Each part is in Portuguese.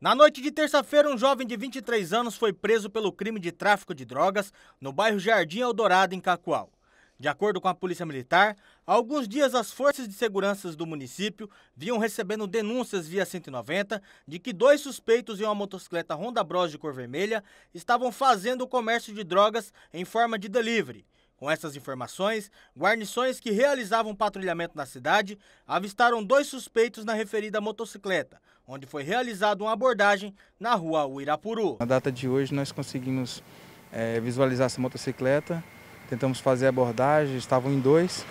Na noite de terça-feira, um jovem de 23 anos foi preso pelo crime de tráfico de drogas no bairro Jardim Eldorado, em Cacoal. De acordo com a Polícia Militar, há alguns dias as forças de segurança do município vinham recebendo denúncias via 190 de que dois suspeitos em uma motocicleta Honda Bros de cor vermelha estavam fazendo o comércio de drogas em forma de delivery. Com essas informações, guarnições que realizavam patrulhamento na cidade avistaram dois suspeitos na referida motocicleta, onde foi realizada uma abordagem na rua Uirapuru. Na data de hoje, nós conseguimos é, visualizar essa motocicleta, tentamos fazer a abordagem, estavam em dois.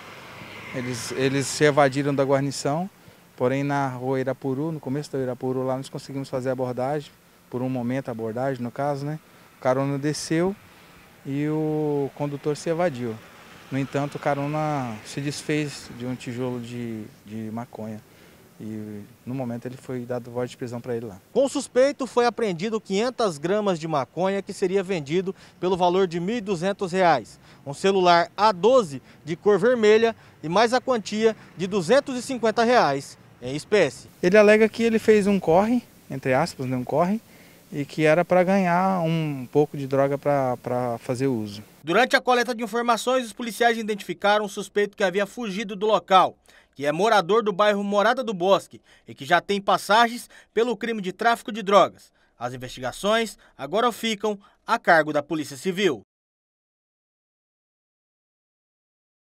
Eles, eles se evadiram da guarnição, porém na rua Irapuru, no começo da Irapuru, lá nós conseguimos fazer a abordagem, por um momento a abordagem no caso, né? O carona desceu e o condutor se evadiu. No entanto, o carona se desfez de um tijolo de, de maconha. E no momento ele foi dado voz de prisão para ele lá. Com suspeito foi apreendido 500 gramas de maconha que seria vendido pelo valor de R$ 1.200, um celular A12 de cor vermelha e mais a quantia de R$ 250 reais em espécie. Ele alega que ele fez um corre, entre aspas, né, um corre, e que era para ganhar um pouco de droga para fazer uso. Durante a coleta de informações, os policiais identificaram um suspeito que havia fugido do local, que é morador do bairro Morada do Bosque e que já tem passagens pelo crime de tráfico de drogas. As investigações agora ficam a cargo da Polícia Civil.